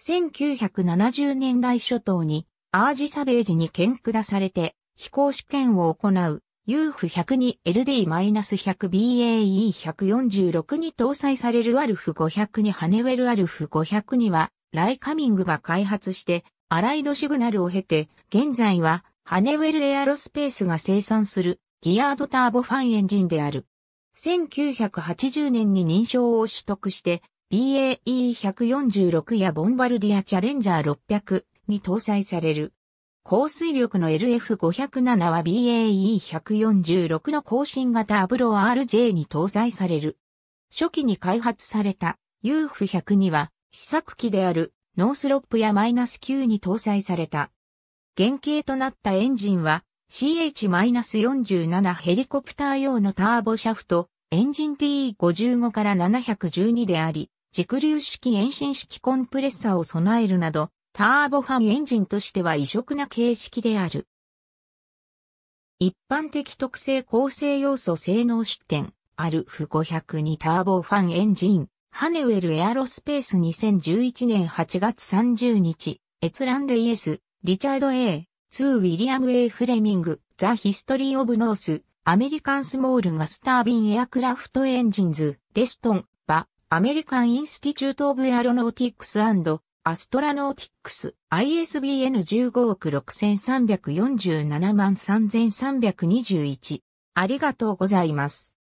1970年代初頭にアージ・サベージに見下されて飛行試験を行う UF102LD-100BAE146 に搭載されるアルフ500にハネウェルアルフ500にはライカミングが開発してアライドシグナルを経て現在はハネウェルエアロスペースが生産するギアードターボファンエンジンである。1980年に認証を取得して BAE146 やボンバルディアチャレンジャー600に搭載される。降水力の LF507 は BAE146 の更新型アブロ RJ に搭載される。初期に開発された UF102 は試作機であるノースロップやマイナス9に搭載された。原型となったエンジンは CH-47 ヘリコプター用のターボシャフトエンジン T55 から712であり、軸流式遠心式コンプレッサーを備えるなど、ターボファンエンジンとしては異色な形式である。一般的特性構成要素性能出展、アルフ5 0 2ターボファンエンジン、ハネウェルエアロスペース2011年8月30日、エツラン・レイエス、リチャード・ A、ツー・ウィリアム・ A・ フレミング、ザ・ヒストリー・オブ・ノース、アメリカン・スモール・ガスタービン・エアクラフト・エンジンズ、レストン、アメリカン・インスティチュート・オブ・エアロノーティックス・アストラノーティックス ISBN 15億6347万3321ありがとうございます。